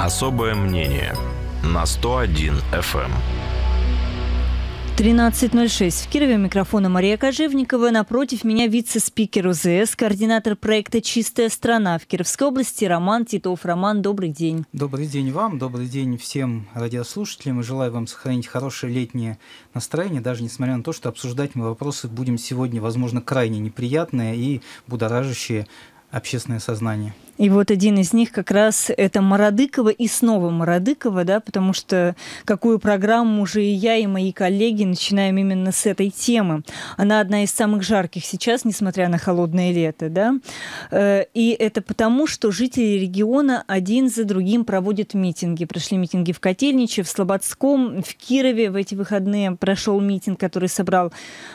Особое мнение на 101 FM. 13.06. В Кирове микрофона Мария Кожевникова. Напротив меня вице-спикер УЗС, координатор проекта «Чистая страна» в Кировской области Роман Титов. Роман, добрый день. Добрый день вам, добрый день всем радиослушателям. И желаю вам сохранить хорошее летнее настроение, даже несмотря на то, что обсуждать мы вопросы будем сегодня, возможно, крайне неприятные и будоражащие общественное сознание. И вот один из них как раз это Мародыкова и снова Мародыкова, да, потому что какую программу уже и я, и мои коллеги начинаем именно с этой темы. Она одна из самых жарких сейчас, несмотря на холодное лето, да. Э, и это потому, что жители региона один за другим проводят митинги. Прошли митинги в Котельниче, в Слободском, в Кирове в эти выходные прошел митинг, который собрал,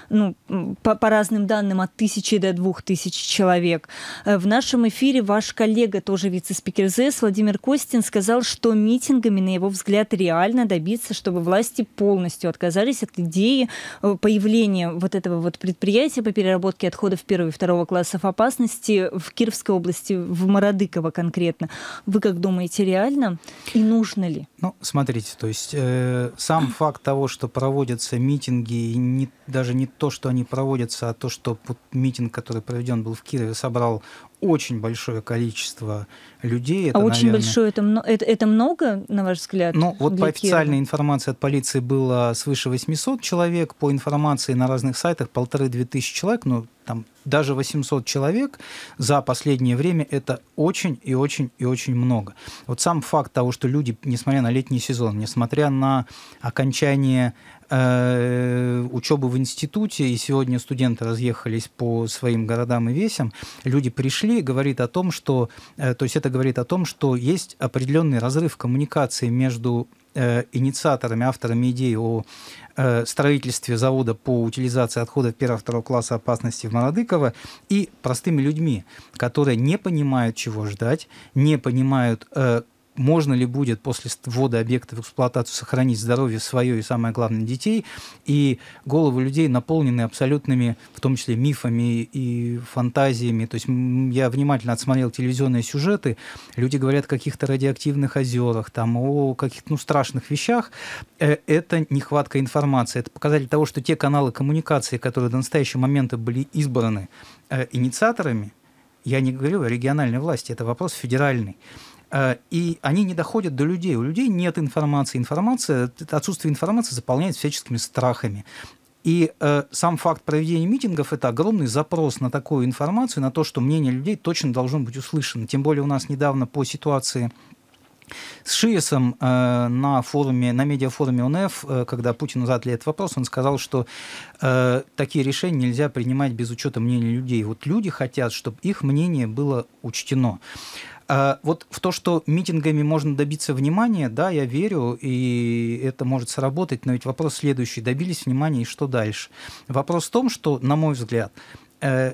ну, по, по разным данным, от тысячи до двух тысяч человек. Э, в нашем эфире ваш коллега коллега, тоже вице-спикер ЗС Владимир Костин сказал, что митингами, на его взгляд, реально добиться, чтобы власти полностью отказались от идеи э, появления вот этого вот предприятия по переработке отходов первого и второго классов опасности в Кировской области, в Мородыково конкретно. Вы как думаете, реально и нужно ли? Ну, смотрите, то есть э, сам факт того, что проводятся митинги, не, даже не то, что они проводятся, а то, что митинг, который проведен был в Кирове, собрал очень большое количество людей. А это, а очень наверное... большое это, это, это много, на ваш взгляд? Ну, вот по официальной Кирова? информации от полиции было свыше 800 человек, по информации на разных сайтах полторы-две тысячи человек, но ну, там даже 800 человек за последнее время это очень и очень и очень много. Вот сам факт того, что люди, несмотря на летний сезон, несмотря на окончание Э, учебы в институте, и сегодня студенты разъехались по своим городам и весям, люди пришли, говорит о том, что, э, то есть это говорит о том, что есть определенный разрыв коммуникации между э, инициаторами, авторами идеи о строительстве завода по утилизации отходов первого-второго класса опасности в Молодыково и простыми людьми, которые не понимают, чего ждать, не понимают, можно ли будет после ввода объекта в эксплуатацию сохранить здоровье свое и, самое главное, детей, и головы людей наполнены абсолютными, в том числе, мифами и фантазиями. То есть я внимательно отсмотрел телевизионные сюжеты, люди говорят о каких-то радиоактивных озерах, там, о каких-то ну, страшных вещах. Э, это нехватка информации. Это показатель того, что те каналы коммуникации, которые до настоящего момента были избраны э, инициаторами, я не говорю о региональной власти, это вопрос федеральный Э, и они не доходят до людей. У людей нет информации. Информация, отсутствие информации заполняет всяческими страхами. И э, сам факт проведения митингов – это огромный запрос на такую информацию, на то, что мнение людей точно должно быть услышано. Тем более у нас недавно по ситуации с Шиесом э, на форуме, на медиафоруме ОНФ, э, когда Путину задали этот вопрос, он сказал, что э, такие решения нельзя принимать без учета мнения людей. Вот люди хотят, чтобы их мнение было учтено. А, вот в то, что митингами можно добиться внимания, да, я верю, и это может сработать, но ведь вопрос следующий. Добились внимания, и что дальше? Вопрос в том, что, на мой взгляд, э,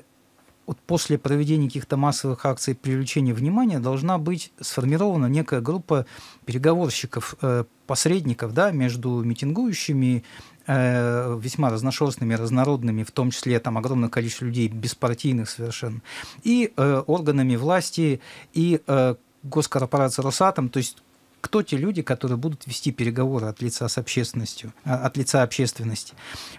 вот после проведения каких-то массовых акций привлечения внимания должна быть сформирована некая группа переговорщиков, э, посредников да, между митингующими, э, весьма разношерстными, разнородными, в том числе там огромное количество людей беспартийных совершенно, и э, органами власти, и госкорпорации «Росатом», то есть кто те люди, которые будут вести переговоры от лица с общественностью, а, от лица общественности.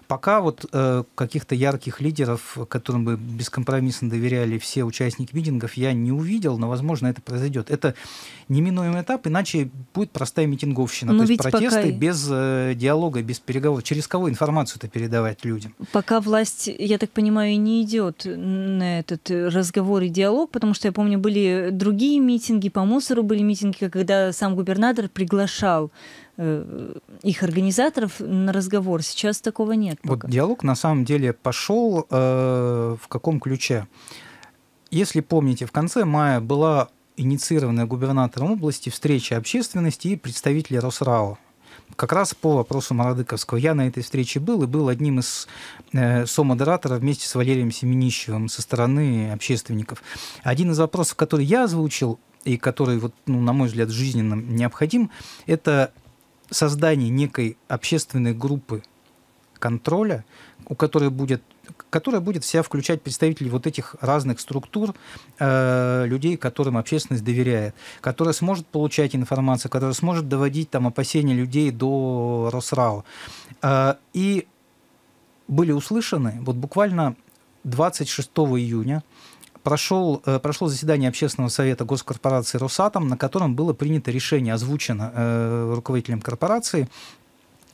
Пока вот э, каких-то ярких лидеров, которым бы бескомпромиссно доверяли все участники митингов, я не увидел, но, возможно, это произойдет. Это неминуемый этап, иначе будет простая митинговщина. Но то есть протесты пока... без э, диалога, без переговоров. Через кого информацию-то передавать людям? Пока власть, я так понимаю, не идет на этот разговор и диалог, потому что, я помню, были другие митинги, по мусору были митинги, когда сам губернатор губернатор приглашал э, их организаторов на разговор. Сейчас такого нет. Пока. Вот диалог на самом деле пошел э, в каком ключе? Если помните, в конце мая была инициированная губернатором области встреча общественности и представителей Росрао как раз по вопросу Марадыковского. Я на этой встрече был и был одним из э, со-модераторов вместе с Валерием Семенищевым со стороны общественников. Один из вопросов, который я озвучил, и который, вот, ну, на мой взгляд, жизненно необходим, это создание некой общественной группы контроля, у которой будет которая будет вся включать представителей вот этих разных структур, э, людей, которым общественность доверяет, которая сможет получать информацию, которая сможет доводить там опасения людей до Росрау. Э, и были услышаны, вот буквально 26 июня прошел, э, прошло заседание Общественного совета госкорпорации «Росатом», на котором было принято решение, озвучено э, руководителем корпорации,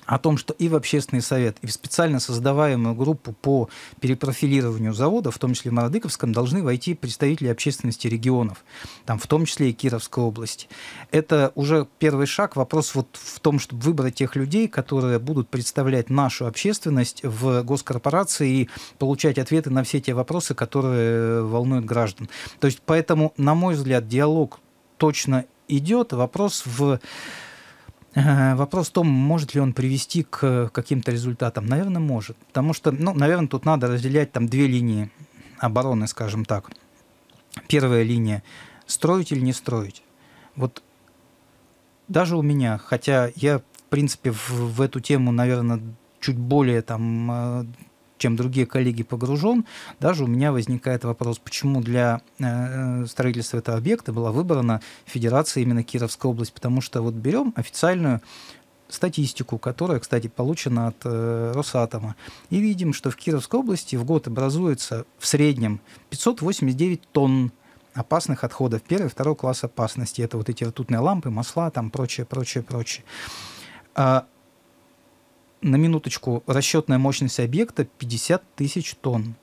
о том, что и в общественный совет, и в специально создаваемую группу по перепрофилированию завода, в том числе в Мародыковском, должны войти представители общественности регионов, там, в том числе и Кировской области. Это уже первый шаг, вопрос вот в том, чтобы выбрать тех людей, которые будут представлять нашу общественность в госкорпорации и получать ответы на все те вопросы, которые э, волнуют граждан. То есть поэтому, на мой взгляд, диалог точно идет, вопрос в Вопрос в том, может ли он привести к э, каким-то результатам. Наверное, может. Потому что, ну, наверное, тут надо разделять там две линии обороны, скажем так. Первая линия – строить или не строить. Вот даже у меня, хотя я, в принципе, в, в эту тему, наверное, чуть более там э, чем другие коллеги, погружен, даже у меня возникает вопрос, почему для э, э, строительства этого объекта была выбрана федерация именно Кировская область, потому что вот берем официальную статистику, которая, кстати, получена от э, Росатома, и видим, что в Кировской области в год образуется в среднем 589 тонн опасных отходов первого и второго класса опасности. Это вот эти ртутные лампы, масла, там прочее, прочее, прочее. А на минуточку, расчетная мощность объекта 50 тысяч тонн.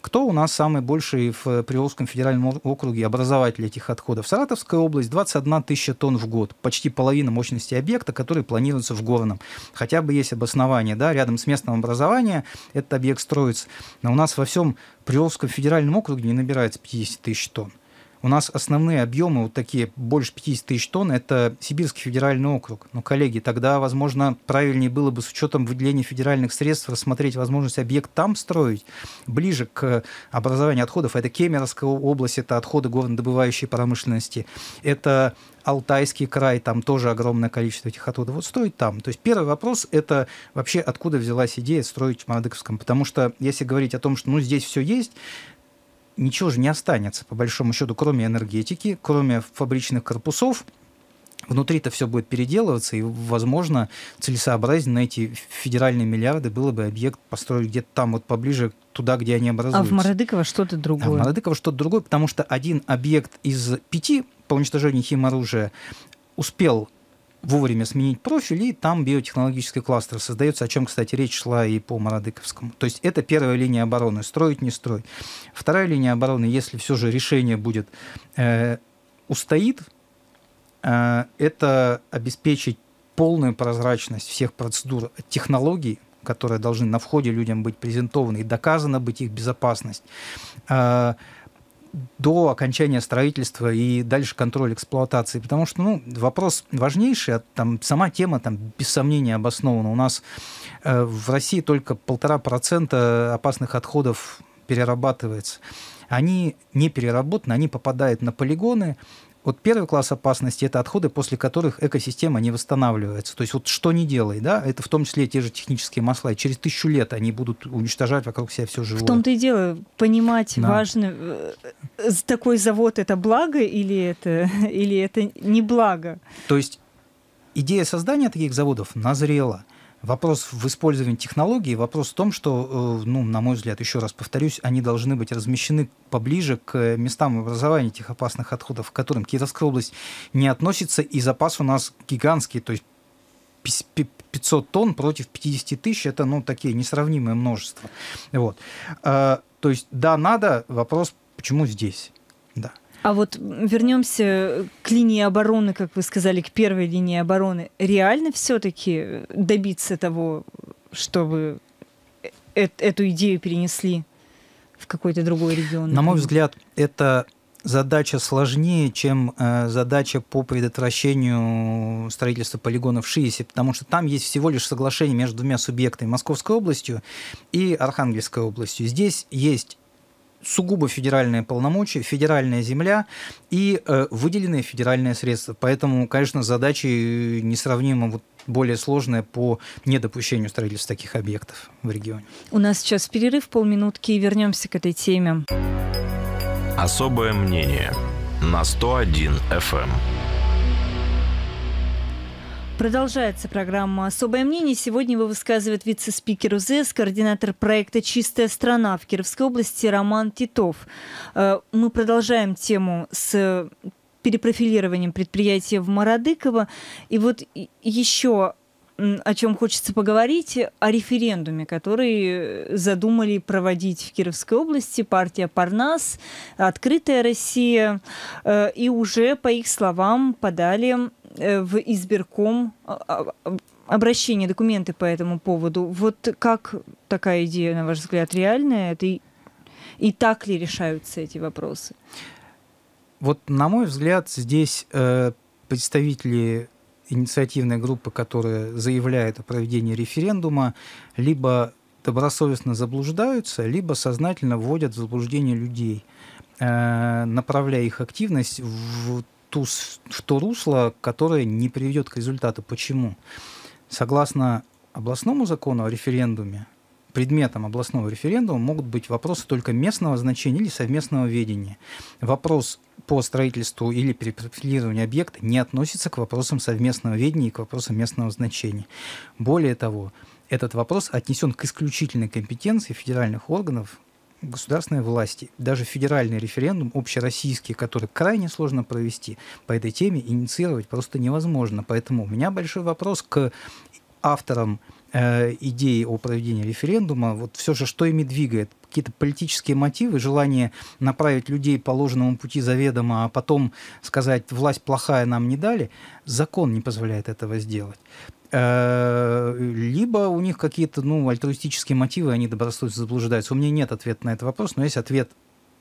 Кто у нас самый больший в Приволжском федеральном округе образователь этих отходов? Саратовская область 21 тысяча тонн в год, почти половина мощности объекта, который планируется в Горном. Хотя бы есть обоснование, да, рядом с местным образованием этот объект строится. Но у нас во всем Приволжском федеральном округе не набирается 50 тысяч тонн. У нас основные объемы, вот такие больше 50 тысяч тонн, это Сибирский федеральный округ. Но, коллеги, тогда, возможно, правильнее было бы с учетом выделения федеральных средств рассмотреть возможность объект там строить, ближе к образованию отходов. Это Кемеровская область, это отходы горнодобывающей промышленности, это Алтайский край, там тоже огромное количество этих отходов. Вот стоит там. То есть первый вопрос – это вообще откуда взялась идея строить в Мадыковском. Потому что если говорить о том, что ну, здесь все есть, ничего же не останется, по большому счету, кроме энергетики, кроме фабричных корпусов. Внутри-то все будет переделываться, и, возможно, целесообразно на эти федеральные миллиарды было бы объект построить где-то там, вот поближе туда, где они образуются. А в Мародыково что-то другое. А в Мародыково что-то другое, потому что один объект из пяти по уничтожению химоружия успел вовремя сменить профиль, и там биотехнологический кластер создается, о чем, кстати, речь шла и по Мародыковскому. То есть это первая линия обороны, строить не строить. Вторая линия обороны, если все же решение будет э, устоит, э, это обеспечить полную прозрачность всех процедур технологий, которые должны на входе людям быть презентованы, и доказана быть их безопасность. Э, до окончания строительства и дальше контроль эксплуатации, потому что ну, вопрос важнейший, а там сама тема там без сомнения обоснована. У нас э, в России только полтора процента опасных отходов перерабатывается. Они не переработаны, они попадают на полигоны, вот первый класс опасности – это отходы, после которых экосистема не восстанавливается. То есть вот что не делай, да, это в том числе те же технические масла, и через тысячу лет они будут уничтожать вокруг себя все живое. В том-то и дело, понимать да. важно, э, э, такой завод – это благо или это, или это не благо. То есть идея создания таких заводов назрела. Вопрос в использовании технологий, вопрос в том, что, э, ну, на мой взгляд, еще раз повторюсь, они должны быть размещены поближе к местам образования тех опасных отходов, к которым Кировская область не относится, и запас у нас гигантский, то есть 500 тонн против 50 тысяч, это, ну, такие несравнимые множества. Вот. Э, то есть, да, надо, вопрос, почему здесь? Да. А вот вернемся к линии обороны, как вы сказали, к первой линии обороны. Реально все-таки добиться того, чтобы э эту идею перенесли в какой-то другой регион? На мой взгляд, это задача сложнее, чем э, задача по предотвращению строительства полигонов в Шиисе, потому что там есть всего лишь соглашение между двумя субъектами, Московской областью и Архангельской областью. Здесь есть сугубо федеральные полномочия, федеральная земля и э, выделенные федеральные средства. Поэтому, конечно, задачи э, несравнимо вот более сложная по недопущению строительства таких объектов в регионе. У нас сейчас перерыв полминутки и вернемся к этой теме. Особое мнение на 101 FM. Продолжается программа «Особое мнение». Сегодня его высказывает вице-спикер УЗС, координатор проекта «Чистая страна» в Кировской области Роман Титов. Э, мы продолжаем тему с перепрофилированием предприятия в Мародыково. И вот еще о чем хочется поговорить, о референдуме, который задумали проводить в Кировской области партия Парнас, Открытая Россия. Э, и уже, по их словам, подали Э, в избирком а, а, а, обращение, документы по этому поводу. Вот как такая идея, на ваш взгляд, реальная? Это и, и так ли решаются эти вопросы? Вот, на мой взгляд, здесь э, представители инициативной группы, которая заявляет о проведении референдума, либо добросовестно заблуждаются, либо сознательно вводят в заблуждение людей, э, направляя их активность в ту, в то русло, которое не приведет к результату. Почему? Согласно областному закону о референдуме, предметом областного референдума могут быть вопросы только местного значения или совместного ведения. Вопрос по строительству или перепрофилированию объекта не относится к вопросам совместного ведения и к вопросам местного значения. Более того, этот вопрос отнесен к исключительной компетенции федеральных органов государственной власти. Даже федеральный референдум, общероссийский, который крайне сложно провести по этой теме, инициировать просто невозможно. Поэтому у меня большой вопрос к авторам э, идеи о проведении референдума. Вот все же, что ими двигает? Какие-то политические мотивы, желание направить людей по ложному пути заведомо, а потом сказать, власть плохая нам не дали, закон не позволяет этого сделать. Э, либо у них какие-то ну, альтруистические мотивы, они добросовестно заблуждаются. У меня нет ответа на этот вопрос, но есть ответ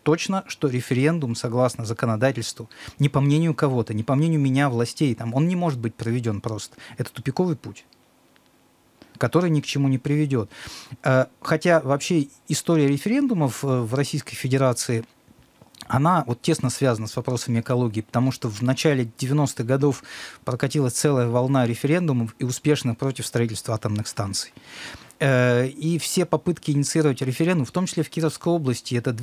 точно, что референдум, согласно законодательству, не по мнению кого-то, не по мнению меня, властей, там, он не может быть проведен просто. Это тупиковый путь который ни к чему не приведет. Э, хотя вообще история референдумов э, в Российской Федерации – она вот тесно связана с вопросами экологии, потому что в начале 90-х годов прокатилась целая волна референдумов и успешных против строительства атомных станций. Э, и все попытки инициировать референдум, в том числе в Кировской области, это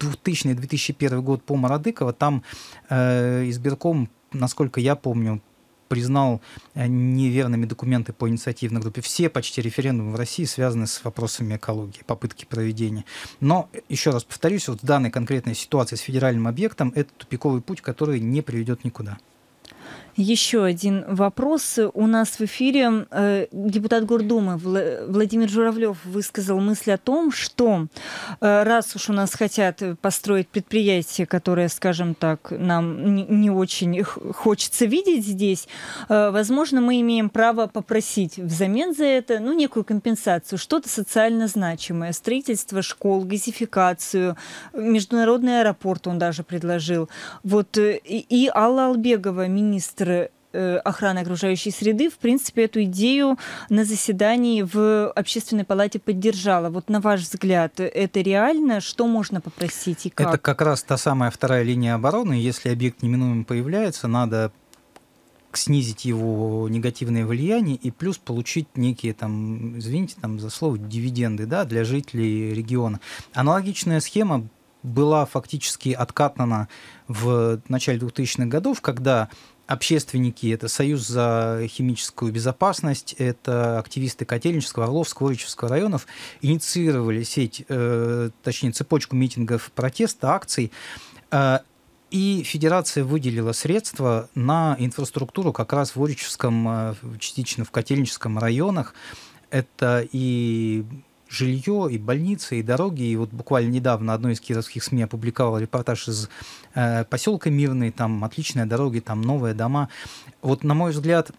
2000-2001 год по Мародыково, там э, избирком, насколько я помню, признал э, неверными документы по инициативной группе. Все почти референдумы в России связаны с вопросами экологии, попытки проведения. Но, э, еще раз повторюсь, вот в данной конкретной ситуации с федеральным объектом это тупиковый путь, который не приведет никуда. Еще один вопрос. У нас в эфире э, депутат Гордумы Владимир Журавлев высказал мысль о том, что э, раз уж у нас хотят построить предприятие, которое, скажем так, нам не очень хочется видеть здесь, э, возможно, мы имеем право попросить взамен за это ну, некую компенсацию, что-то социально значимое, строительство школ, газификацию, международный аэропорт он даже предложил. Вот, и Алла Албегова, министр директоры э, охраны окружающей среды, в принципе, эту идею на заседании в Общественной палате поддержала. Вот на ваш взгляд, это реально? Что можно попросить и как? Это как раз та самая вторая линия обороны. Если объект неминуемо появляется, надо снизить его негативное влияние и плюс получить некие там, извините там за слово, дивиденды да, для жителей региона. Аналогичная схема была фактически откатана в начале 2000-х годов, когда общественники, это Союз за химическую безопасность, это активисты Котельнического, Орловского, Оричевского районов, инициировали сеть, э, точнее, цепочку митингов протеста, акций, э, и федерация выделила средства на инфраструктуру как раз в Оричевском, э, частично в Котельническом районах. Это и жилье, и больницы, и дороги. И вот буквально недавно одно из кировских СМИ опубликовало репортаж из э, поселка Мирный, там отличные дороги, там новые дома. Вот, на мой взгляд,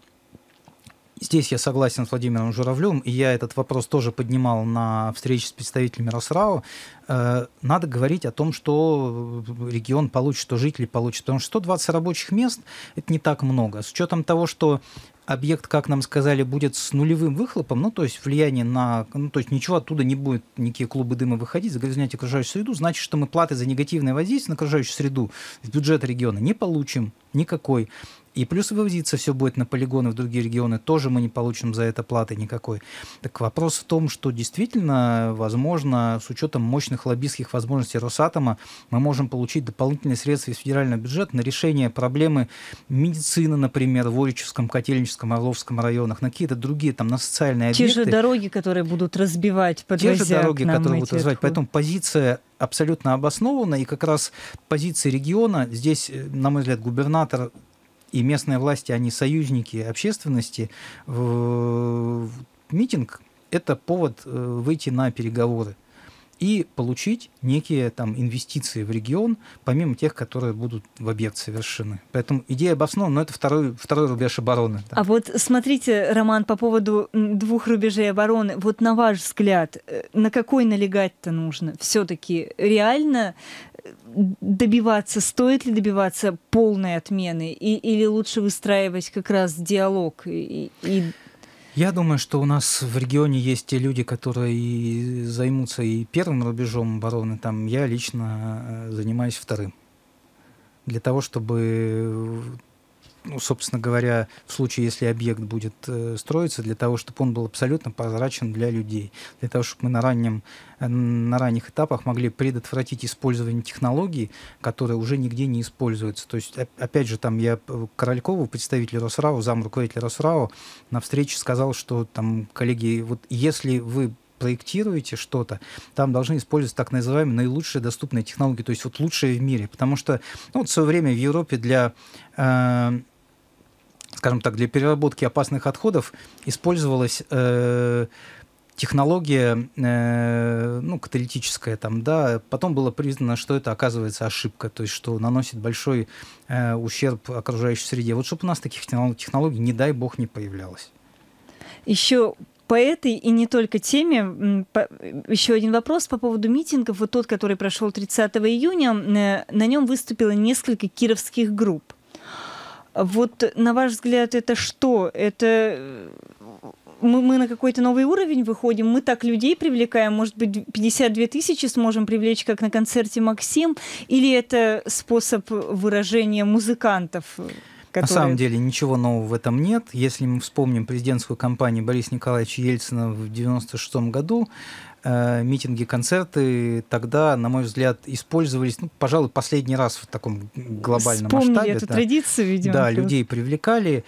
Здесь я согласен с Владимиром Журавлем, и я этот вопрос тоже поднимал на встрече с представителями Росрау. Э, надо говорить о том, что регион получит, что жители получат, потому что 120 рабочих мест – это не так много. С учетом того, что объект, как нам сказали, будет с нулевым выхлопом, ну, то есть влияние на... Ну, то есть ничего оттуда не будет, никакие клубы дыма выходить, загрязнять окружающую среду, значит, что мы платы за негативное воздействие на окружающую среду в бюджет региона не получим никакой. И плюс выводиться все будет на полигоны в другие регионы, тоже мы не получим за это платы никакой. Так вопрос в том, что действительно, возможно, с учетом мощных лоббистских возможностей Росатома, мы можем получить дополнительные средства из федерального бюджета на решение проблемы медицины, например, в Орическом, Котельническом, Орловском районах, на какие-то другие, там, на социальные объекты. Те же дороги, которые будут разбивать, подвозя Те же дороги, которые будут развивать. Поэтому позиция абсолютно обоснованно, и как раз позиции региона, здесь, э, на мой взгляд, губернатор и местные власти, они союзники общественности, митинг – это повод э, выйти на переговоры и получить некие там инвестиции в регион, помимо тех, которые будут в объект совершены. Поэтому идея обоснована, но это второй, второй рубеж обороны. Да. А вот смотрите, Роман, по поводу двух рубежей обороны, вот на ваш взгляд, э, на какой налегать-то нужно? Все-таки реально добиваться, стоит ли добиваться полной отмены, и, или лучше выстраивать как раз диалог и, и я думаю, что у нас в регионе есть те люди, которые и займутся и первым рубежом обороны. Там я лично э, занимаюсь вторым. Для того, чтобы ну, собственно говоря, в случае, если объект будет э, строиться, для того, чтобы он был абсолютно прозрачен для людей, для того, чтобы мы на, раннем, э, на ранних этапах могли предотвратить использование технологий, которые уже нигде не используются. То есть, опять же, там я э, Королькову, представителю Росрау, зам руководителя Росрау, на встрече сказал, что там, коллеги, вот если вы проектируете что-то, там должны использовать так называемые наилучшие доступные технологии, то есть вот лучшие в мире. Потому что ну, вот в свое время в Европе для э, скажем так, для переработки опасных отходов использовалась э, технология э, ну, каталитическая, там, да, потом было признано, что это оказывается ошибка, то есть что наносит большой э, ущерб окружающей среде. Вот чтобы у нас таких технологий, не дай бог, не появлялось. Еще по этой и не только теме еще один вопрос по поводу митингов. Вот тот, который прошел 30 июня, э, на нем выступило несколько кировских групп. Вот на ваш взгляд это что? Это мы, мы на какой-то новый уровень выходим, мы так людей привлекаем, может быть, 52 тысячи сможем привлечь, как на концерте Максим, или это способ выражения музыкантов? Которые... На самом деле ничего нового в этом нет. Если мы вспомним президентскую кампанию Бориса Николаевича Ельцина в 1996 году, э, митинги, концерты тогда, на мой взгляд, использовались, ну, пожалуй, последний раз в таком глобальном Вспомнили масштабе. эту да, традицию, видимо. Да, людей привлекали.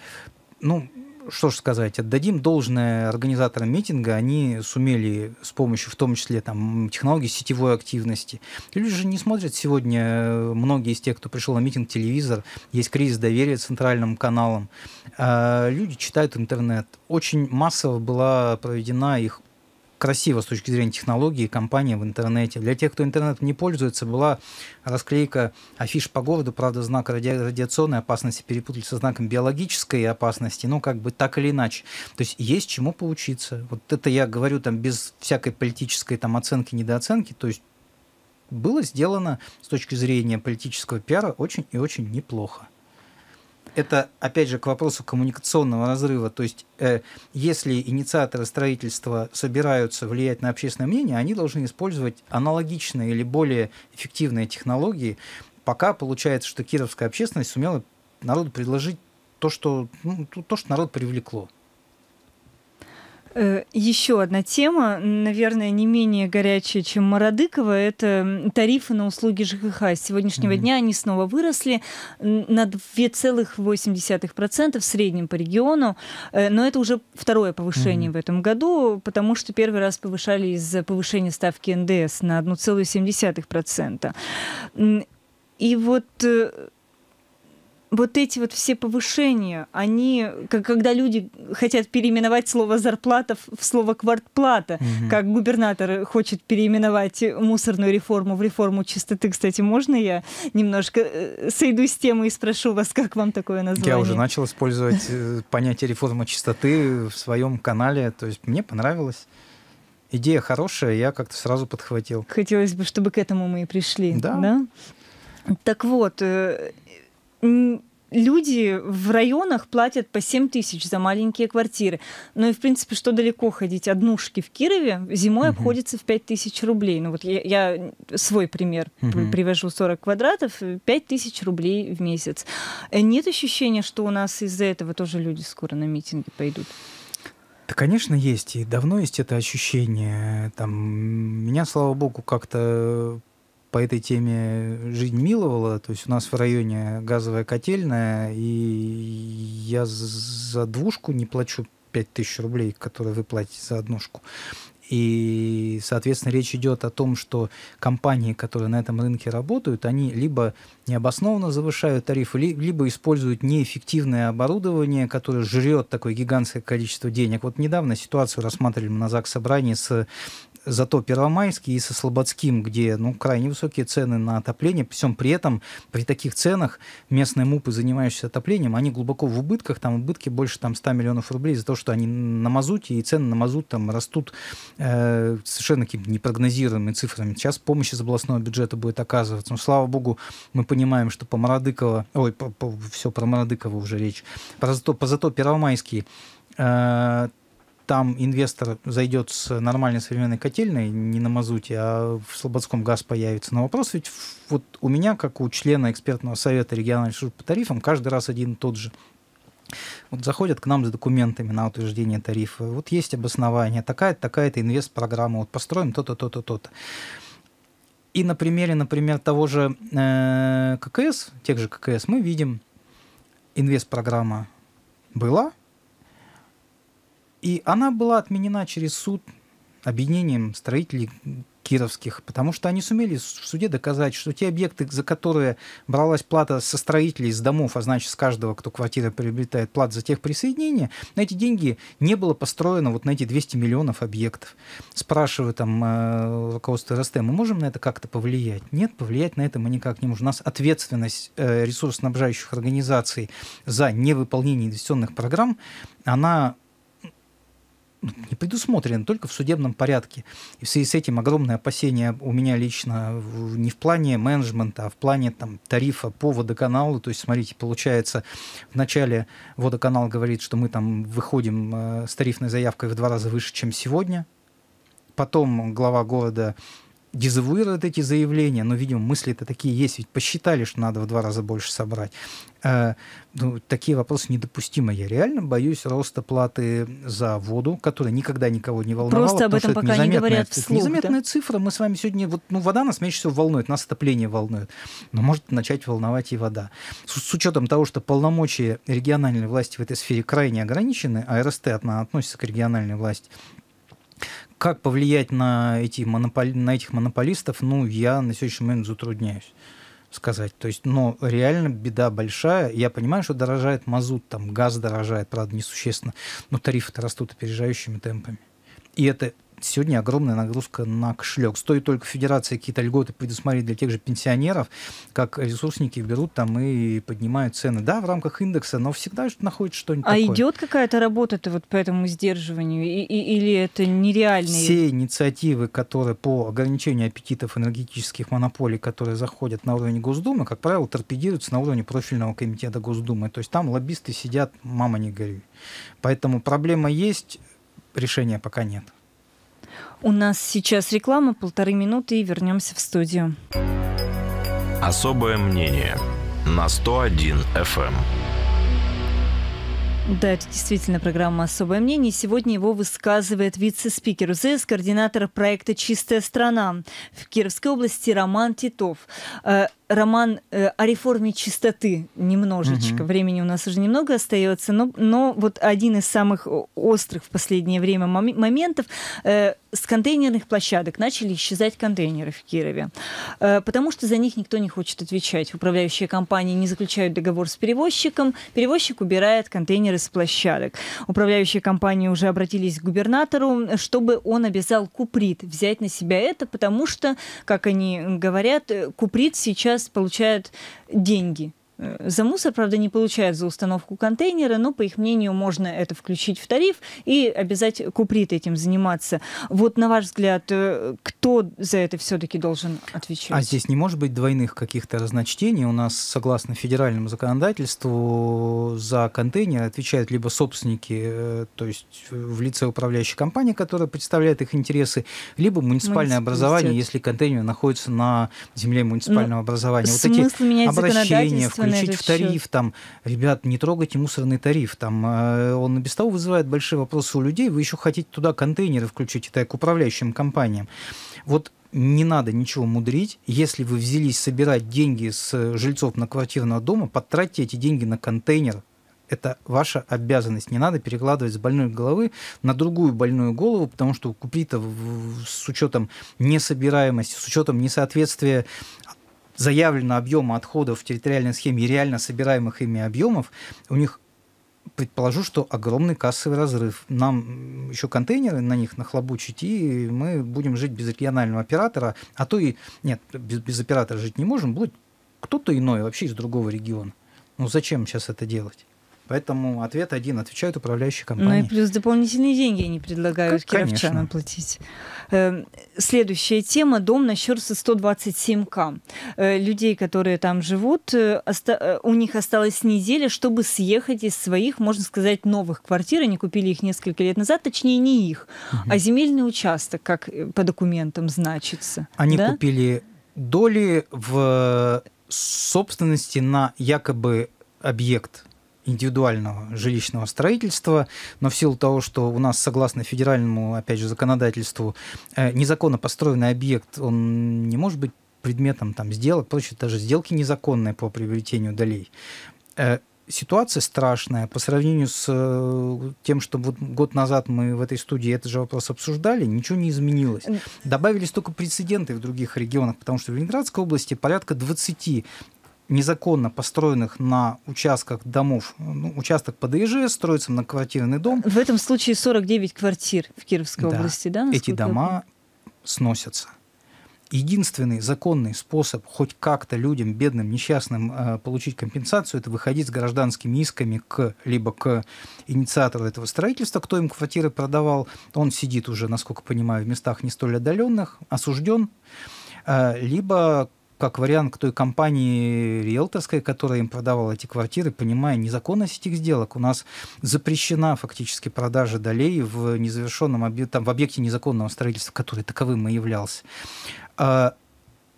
Ну, что ж сказать, отдадим должное организаторам митинга, они сумели с помощью, в том числе, там, технологий сетевой активности. Люди же не смотрят сегодня, э, многие из тех, кто пришел на митинг, телевизор, есть кризис доверия центральным каналам. А люди читают интернет. Очень массово была проведена их красиво с точки зрения технологии компания в интернете. Для тех, кто интернет не пользуется, была расклейка афиш по городу, правда, знак ради... радиационной опасности перепутали со знаком биологической опасности, ну, как бы так или иначе. То есть есть чему поучиться. Вот это я говорю там без всякой политической там оценки, недооценки, то есть было сделано с точки зрения политического пиара очень и очень неплохо это, опять же, к вопросу коммуникационного разрыва. То есть, э, если инициаторы строительства собираются влиять на общественное мнение, они должны использовать аналогичные или более эффективные технологии. Пока получается, что кировская общественность сумела народу предложить то, что, ну, то, что народ привлекло. Э, Еще одна тема, наверное, не менее горячая, чем Мародыкова, это тарифы на услуги ЖКХ. С сегодняшнего mm-hmm. дня они снова выросли на 2,8% в среднем по региону, э, но это уже второе повышение mm-hmm. в этом году, потому что первый раз повышали из-за повышения ставки НДС на 1,7%. И вот э, вот эти вот все повышения, они, как, когда люди хотят переименовать слово «зарплата» в слово «квартплата», угу. как губернатор хочет переименовать мусорную реформу в реформу чистоты. Кстати, можно я немножко э, сойду с темы и спрошу вас, как вам такое название? Я уже начал использовать э, понятие «реформа чистоты» в своем канале, то есть мне понравилось. Идея хорошая, я как-то сразу подхватил. Хотелось бы, чтобы к этому мы и пришли. Да. да? Так вот, э, люди в районах платят по 7 тысяч за маленькие квартиры. Ну и, в принципе, что далеко ходить? Однушки в Кирове зимой угу. обходятся в 5 тысяч рублей. Ну вот я, я свой пример угу. привожу. 40 квадратов, 5 э, тысяч рублей в месяц. Э, нет ощущения, что у нас из-за этого тоже люди скоро на митинги пойдут? Да, конечно, есть. И давно есть это ощущение. Там, меня, слава богу, как-то по этой теме жизнь миловала. То есть у нас в районе газовая котельная, и я за двушку не плачу 5000 рублей, которые вы платите за однушку. И, соответственно, речь идет о том, что компании, которые на этом рынке работают, они либо необоснованно завышают тарифы, либо используют неэффективное оборудование, которое жрет такое гигантское количество денег. Вот недавно ситуацию рассматривали на ЗАГС собрании с зато Первомайский и со Слободским, где ну, крайне высокие цены на отопление. Всем при этом, при таких ценах местные МУПы, занимающиеся отоплением, они глубоко в убытках, там убытки больше там, 100 миллионов рублей за то, что они на мазуте, и цены на мазут там растут э, совершенно какими-то непрогнозируемыми цифрами. Сейчас помощь из областного бюджета будет оказываться. Но, ну, слава богу, мы понимаем, что по Мародыково, ой, по, по, все про Мародыкова уже речь, про, зато, по зато Первомайский э, там инвестор зайдет с нормальной современной котельной, не на мазуте, а в Слободском газ появится. Но вопрос ведь вот у меня, как у члена экспертного совета региональной службы по тарифам, каждый раз один и тот же. Вот заходят к нам за документами на утверждение тарифа. Вот есть обоснование, такая-то, такая-то инвест-программа, вот построим то-то, то-то, то-то. И на примере, например, того же э, ККС, тех же ККС, мы видим, инвест-программа была, и она была отменена через суд объединением строителей кировских, потому что они сумели в суде доказать, что те объекты, за которые бралась плата со строителей, с домов, а значит с каждого, кто квартиры приобретает, плат за тех присоединения, на эти деньги не было построено вот на эти 200 миллионов объектов. Спрашиваю там э, руководство РСТ, мы можем на это как-то повлиять? Нет, повлиять на это мы никак не можем. У нас ответственность э, ресурсоснабжающих организаций за невыполнение инвестиционных программ, она не предусмотрено только в судебном порядке. И в связи с этим огромные опасения у меня лично не в плане менеджмента, а в плане там, тарифа по водоканалу. То есть, смотрите, получается, вначале водоканал говорит, что мы там выходим э, с тарифной заявкой в два раза выше, чем сегодня. Потом глава города дезавуируют эти заявления, но, видимо, мысли-то такие есть, ведь посчитали, что надо в два раза больше собрать. Э, ну, такие вопросы недопустимы. Я реально боюсь роста платы за воду, которая никогда никого не волновала. Просто об этом это пока не говорят вслух. Незаметная да? цифра. Мы с вами сегодня... Вот, ну, вода нас меньше всего волнует, нас отопление волнует. Но может начать волновать и вода. С, с учетом того, что полномочия региональной власти в этой сфере крайне ограничены, а РСТ относится к региональной власти, как повлиять на, эти монополи, на этих монополистов, ну, я на сегодняшний момент затрудняюсь сказать. То есть, но реально беда большая. Я понимаю, что дорожает мазут, там, газ дорожает, правда, несущественно, но тарифы-то растут опережающими темпами. И это сегодня огромная нагрузка на кошелек. Стоит только Федерация какие-то льготы предусмотреть для тех же пенсионеров, как ресурсники берут там и поднимают цены. Да, в рамках индекса, но всегда находят что-нибудь а такое. идет какая-то работа-то вот по этому сдерживанию? И, и, или это нереально? Все инициативы, которые по ограничению аппетитов энергетических монополий, которые заходят на уровень Госдумы, как правило, торпедируются на уровне профильного комитета Госдумы. То есть там лоббисты сидят, мама не горюй. Поэтому проблема есть, решения пока нет. У нас сейчас реклама, полторы минуты и вернемся в студию. Особое мнение на 101 FM. Эм. Да, это действительно программа «Особое мнение». Сегодня его высказывает вице-спикер УЗС, координатор проекта «Чистая страна» в Кировской области Роман Титов. Э, роман э, о реформе чистоты немножечко. Угу. Времени у нас уже немного остается, но, но вот один из самых острых в последнее время мом- моментов э, с контейнерных площадок начали исчезать контейнеры в Кирове, э, потому что за них никто не хочет отвечать. Управляющие компании не заключают договор с перевозчиком, перевозчик убирает контейнеры с площадок. Управляющие компании уже обратились к губернатору, чтобы он обязал Куприт взять на себя это, потому что, как они говорят, э, Куприт сейчас получают деньги Э, за мусор, правда, не получают за установку контейнера, но, по их мнению, можно это включить в тариф и обязать Куприт этим заниматься. Вот, на ваш взгляд, э, кто за это все-таки должен отвечать? А здесь не может быть двойных каких-то разночтений. У нас, согласно федеральному законодательству, за контейнер отвечают либо собственники, э, то есть в лице управляющей компании, которая представляет их интересы, либо муниципальное образование, если контейнер находится на земле муниципального ну, образования. Вот эти обращения, включить в тариф, там, ребят, не трогайте мусорный тариф, там, э, он без того вызывает большие вопросы у людей, вы еще хотите туда контейнеры включить, это к управляющим компаниям. Вот не надо ничего мудрить. Если вы взялись собирать деньги с жильцов на квартирного дома, потратьте эти деньги на контейнер, это ваша обязанность. Не надо перекладывать с больной головы на другую больную голову, потому что купить-то с учетом несобираемости, с учетом несоответствия заявлено объема отходов в территориальной схеме и реально собираемых ими объемов, у них предположу, что огромный кассовый разрыв. Нам еще контейнеры на них нахлобучить, и мы будем жить без регионального оператора, а то и... Нет, без, без оператора жить не можем, будет кто-то иной вообще из другого региона. Ну зачем сейчас это делать? Поэтому ответ один. Отвечают управляющие компании. Ну и плюс дополнительные деньги они предлагают как, кировчанам платить. Эм, следующая тема. Дом на Щерсе 127К. Э, людей, которые там живут, э, э, у них осталась неделя, чтобы съехать из своих, можно сказать, новых квартир. Они купили их несколько лет назад. Точнее, не их, угу. а земельный участок, как по документам значится. Они да? купили доли в собственности на якобы объект индивидуального жилищного строительства, но в силу того, что у нас, согласно федеральному, опять же, законодательству, э, незаконно построенный объект, он не может быть предметом там, сделок, прочее, даже сделки незаконные по приобретению долей. Э, ситуация страшная по сравнению с э, тем, что вот год назад мы в этой студии этот же вопрос обсуждали, ничего не изменилось. Добавились только прецеденты в других регионах, потому что в Ленинградской области порядка 20 незаконно построенных на участках домов, ну, участок ПДЖ, строится многоквартирный дом. В этом случае 49 квартир в Кировской да. области, да? Эти дома сносятся. Единственный законный способ хоть как-то людям, бедным, несчастным, э, получить компенсацию, это выходить с гражданскими исками к, либо к инициатору этого строительства, кто им квартиры продавал. Он сидит уже, насколько понимаю, в местах не столь отдаленных, осужден э, либо как вариант к той компании риэлторской, которая им продавала эти квартиры, понимая незаконность этих сделок. У нас запрещена фактически продажа долей в незавершенном объекте, там, в объекте незаконного строительства, который таковым и являлся. А,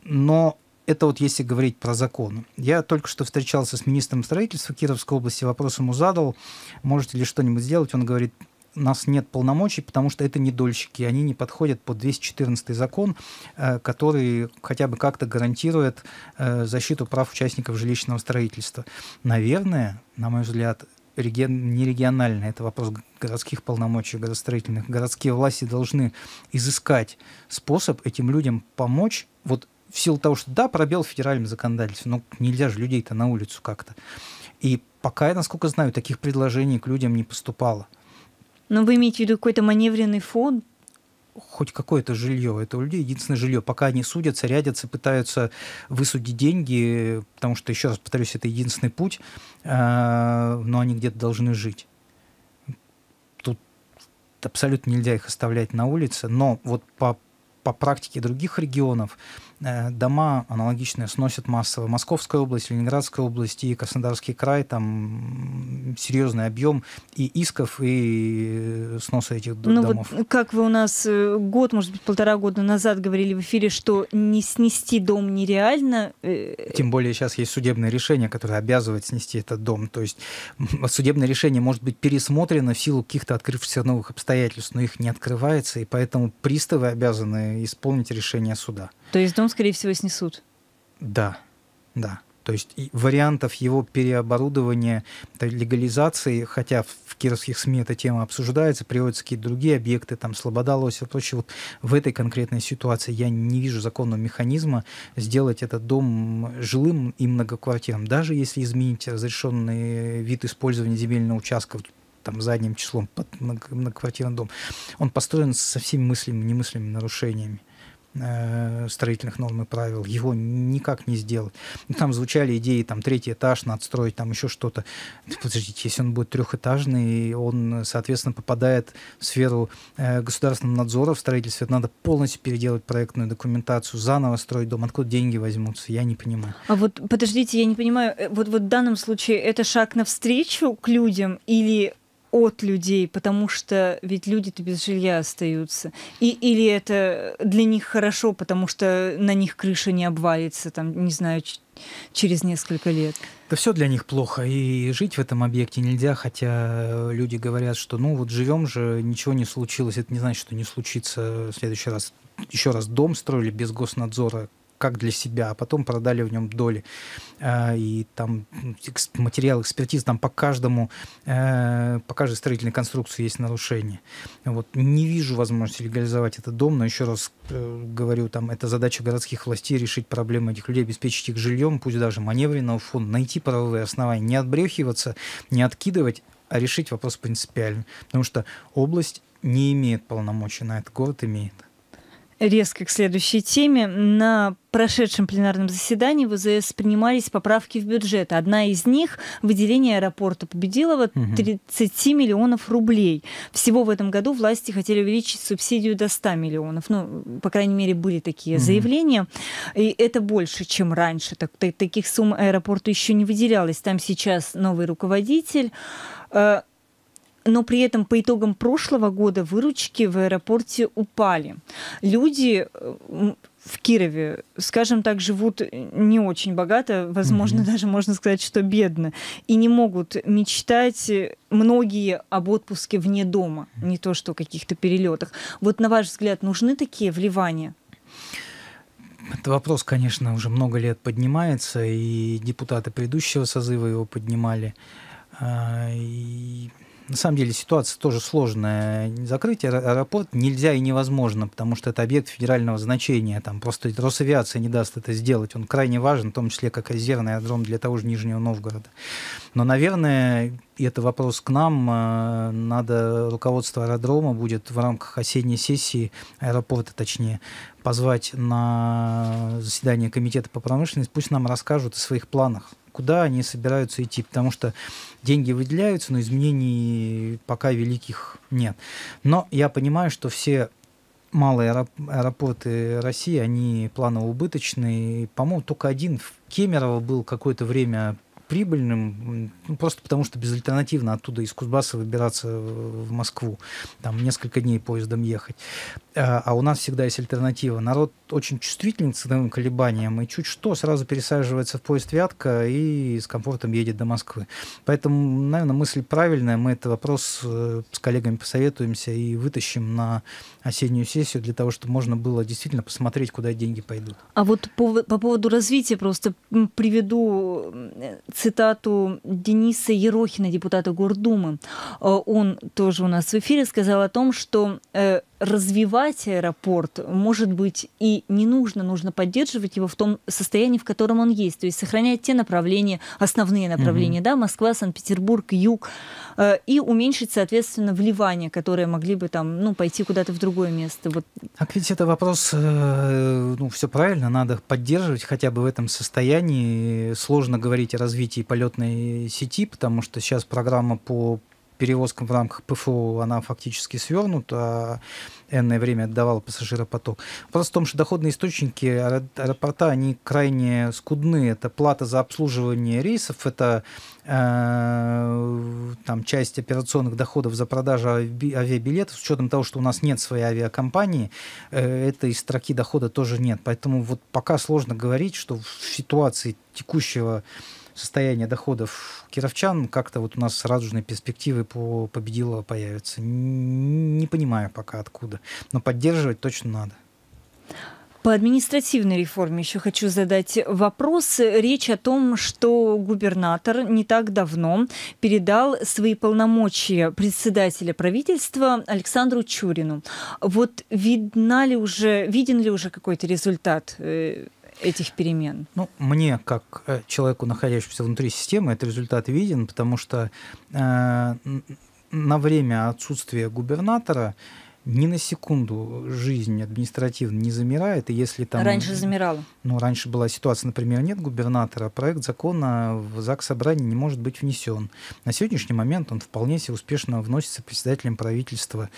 но это вот если говорить про законы. Я только что встречался с министром строительства Кировской области, вопрос ему задал, можете ли что-нибудь сделать. Он говорит, у нас нет полномочий, потому что это не дольщики, они не подходят под 214 закон, э, который хотя бы как-то гарантирует э, защиту прав участников жилищного строительства. Наверное, на мой взгляд, реген, не региональный, это вопрос городских полномочий, градостроительных. Городские власти должны изыскать способ этим людям помочь. Вот в силу того, что да, пробел в федеральном законодательстве, но нельзя же людей-то на улицу как-то. И пока, насколько знаю, таких предложений к людям не поступало. Но вы имеете в виду какой-то маневренный фонд? хоть какое-то жилье. Это у людей единственное жилье. Пока они судятся, рядятся, пытаются высудить деньги, потому что, еще раз повторюсь, это единственный путь, а, но они где-то должны жить. Тут абсолютно нельзя их оставлять на улице, но вот по, по практике других регионов Э, дома аналогичные сносят массово. Московская область, Ленинградская область и Краснодарский край, там серьезный объем и исков, и э, сноса этих ну домов. Вот как вы у нас э, год, может быть, полтора года назад говорили в эфире, что не снести дом нереально. Тем более сейчас есть судебное решение, которое обязывает снести этот дом. То есть судебное решение может быть пересмотрено в силу каких-то открывшихся новых обстоятельств, но их не открывается, и поэтому приставы обязаны исполнить решение суда. То есть дом, скорее всего, снесут? Да, да. То есть вариантов его переоборудования, легализации, хотя в кировских СМИ эта тема обсуждается, приводятся какие-то другие объекты, там Слобода, Лосев, прочее. Вот в этой конкретной ситуации я не вижу законного механизма сделать этот дом жилым и многоквартирным. Даже если изменить разрешенный вид использования земельного участка, там задним числом под многоквартирный дом, он построен со всеми мыслями, и немыслимыми нарушениями. Э, строительных норм и правил, его никак не сделать. Ну, там звучали идеи, там, третий этаж надстроить, там еще что-то. Подождите, если он будет трехэтажный, он, соответственно, попадает в сферу э, государственного надзора в строительстве, надо полностью переделать проектную документацию, заново строить дом. Откуда деньги возьмутся, я не понимаю. А вот, подождите, я не понимаю, э, вот, вот в данном случае это шаг навстречу к людям или от людей, потому что ведь люди-то без жилья остаются. И, или это для них хорошо, потому что на них крыша не обвалится, там, не знаю, через несколько лет. Да все для них плохо, и жить в этом объекте нельзя, хотя люди говорят, что ну вот живем же, ничего не случилось, это не значит, что не случится в следующий раз. Еще раз дом строили без госнадзора, как для себя, а потом продали в нем доли. Э, и там материал экспертиз, там по каждому, э, по каждой строительной конструкции есть нарушение. Вот не вижу возможности легализовать этот дом, но еще раз э, говорю, там это задача городских властей решить проблемы этих людей, обеспечить их жильем, пусть даже маневренного фонда, найти правовые основания, не отбрехиваться, не откидывать, а решить вопрос принципиально. Потому что область не имеет полномочий на этот город имеет резко к следующей теме. На прошедшем пленарном заседании в ОЗС принимались поправки в бюджет. Одна из них – выделение аэропорта Победилова 30 миллионов рублей. Всего в этом году власти хотели увеличить субсидию до 100 миллионов. Ну, по крайней мере, были такие заявления. И это больше, чем раньше. Так, таких сумм аэропорту еще не выделялось. Там сейчас новый руководитель э, но при этом по итогам прошлого года выручки в аэропорте упали. Люди э, в Кирове, скажем так, живут э, не очень богато, возможно, mm-hmm. даже можно сказать, что бедно, и не могут мечтать э, многие об отпуске вне дома, не то что о каких-то перелетах. Вот на ваш взгляд, нужны такие вливания? Этот вопрос, конечно, уже много лет поднимается, и депутаты предыдущего созыва его поднимали. А, и на самом деле ситуация тоже сложная. Закрыть аэропорт нельзя и невозможно, потому что это объект федерального значения. Там просто Росавиация не даст это сделать. Он крайне важен, в том числе как резервный аэродром для того же Нижнего Новгорода. Но, наверное, и это вопрос к нам. Э, надо руководство аэродрома будет в рамках осенней сессии, аэропорта точнее, позвать на заседание комитета по промышленности. Пусть нам расскажут о своих планах куда они собираются идти, потому что деньги выделяются, но изменений пока великих нет. Но я понимаю, что все малые аэропорты России, они планово убыточные. По-моему, только один в Кемерово был какое-то время прибыльным, просто потому что безальтернативно оттуда из Кузбасса выбираться в Москву, там несколько дней поездом ехать. Э, а у нас всегда есть альтернатива. Народ очень чувствителен к ценовым колебаниям, и чуть что сразу пересаживается в поезд «Вятка» и с комфортом едет до Москвы. Поэтому, наверное, мысль правильная. Мы этот вопрос э, с коллегами посоветуемся и вытащим на осеннюю сессию для того, чтобы можно было действительно посмотреть, куда деньги пойдут. А вот по, по поводу развития просто приведу цитату Дениса Ерохина, депутата Гордумы. Э, он тоже у нас в эфире сказал о том, что э, развивать аэропорт, может быть, и не нужно, нужно поддерживать его в том состоянии, в котором он есть, то есть сохранять те направления, основные направления, угу. да, Москва, Санкт-Петербург, Юг, э, и уменьшить, соответственно, вливания, которые могли бы там, ну, пойти куда-то в другое место. Вот. Так ведь это вопрос, э, ну, все правильно, надо поддерживать хотя бы в этом состоянии. Сложно говорить о развитии полетной сети, потому что сейчас программа по перевозкам в рамках ПФО она фактически свернута, а энное время отдавала пассажиропоток. Вопрос в том, что доходные источники аэропорта, они крайне скудны. Это плата за обслуживание рейсов, это э, там, часть операционных доходов за продажу авиабилетов, с учетом того, что у нас нет своей авиакомпании, э, этой строки дохода тоже нет. Поэтому вот пока сложно говорить, что в ситуации текущего состояние доходов кировчан как-то вот у нас радужные перспективы по победилова появятся. Не понимаю пока откуда, но поддерживать точно надо. По административной реформе еще хочу задать вопрос. Речь о том, что губернатор не так давно передал свои полномочия председателя правительства Александру Чурину. Вот видна ли уже, виден ли уже какой-то результат э, этих перемен? Ну, мне, как э, человеку, находящемуся внутри системы, этот результат виден, потому что э, на время отсутствия губернатора ни на секунду жизнь административно не замирает, и если там... Раньше замирала. Ну, раньше была ситуация, например, нет губернатора, проект закона в ЗАГС собрание не может быть внесен. На сегодняшний момент он вполне себе успешно вносится председателем правительства.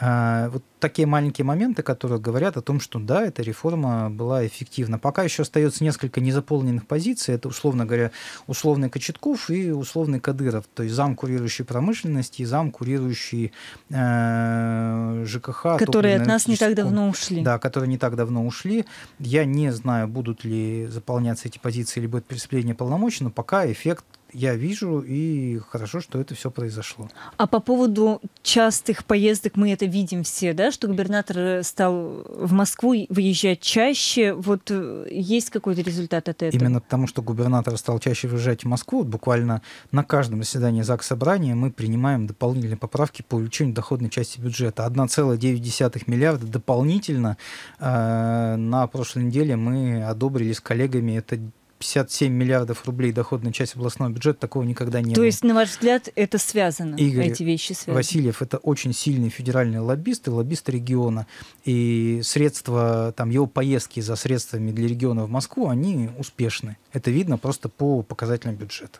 А, вот такие маленькие моменты, которые говорят о том, что да, эта реформа была эффективна. Пока еще остается несколько незаполненных позиций. Это, условно говоря, условный Кочетков и условный Кадыров, то есть зам курирующий промышленности и зам курирующий э, ЖКХ. А которые от нас не так давно ушли. Да, которые не так давно ушли. Я не знаю, будут ли заполняться эти позиции или будет переселение полномочий, но пока эффект я вижу, и хорошо, что это все произошло. А по поводу частых поездок мы это видим все, да, что губернатор э, стал в Москву выезжать чаще. Вот э, есть какой-то результат от этого? Именно потому, что губернатор стал чаще выезжать в Москву, буквально на каждом заседании ЗАГС Собрания мы принимаем дополнительные поправки по увеличению доходной части бюджета. 1,9 миллиарда дополнительно э, на прошлой неделе мы одобрили с коллегами это 57 миллиардов рублей доходная часть областного бюджета, такого никогда не То было. То есть, на ваш взгляд, это связано, Игорь эти вещи связаны? Васильев – это очень сильный федеральный лоббист и лоббист региона. И средства, там, его поездки за средствами для региона в Москву, они успешны. Это видно просто по показателям бюджета.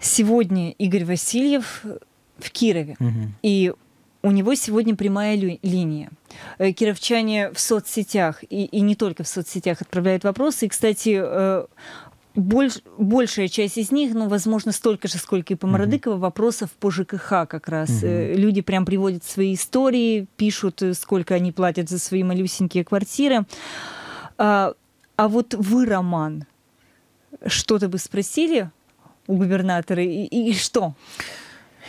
Сегодня Игорь Васильев в Кирове. Угу. И у него сегодня прямая ли, линия. Э, кировчане в соцсетях и, и не только в соцсетях отправляют вопросы. И, кстати, э, больш, большая часть из них, ну, возможно, столько же, сколько и по Мородыково, mm вопросов по ЖКХ как раз. mm Люди прям приводят свои истории, пишут, сколько они платят за свои малюсенькие квартиры. А, а вот вы, Роман, что-то бы спросили у губернатора и, и что?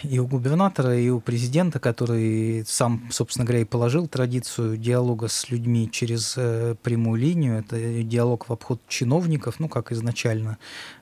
и у губернатора, и у президента, который сам, собственно говоря, и положил традицию диалога с людьми через э, прямую линию. Это диалог в обход чиновников, ну, как изначально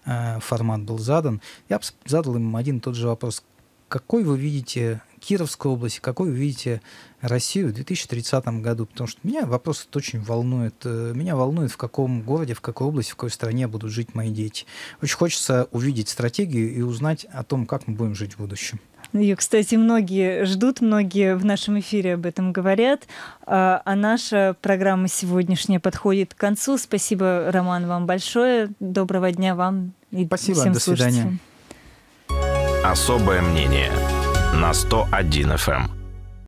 э, формат был задан. Я задал им один и тот же вопрос. Какой вы видите Кировской области, какой вы видите Россию в 2030 году? Потому что меня вопрос этот очень волнует. Э, меня волнует, в каком городе, в какой области, в какой стране будут жить мои дети. Очень хочется увидеть стратегию и узнать о том, как мы будем жить в будущем. Ее, кстати, многие ждут, многие в нашем эфире об этом говорят. А, а наша программа сегодняшняя подходит к концу. Спасибо, Роман, вам большое. Доброго дня вам и Спасибо, всем до слушателям. свидания. Особое мнение на 101 FM.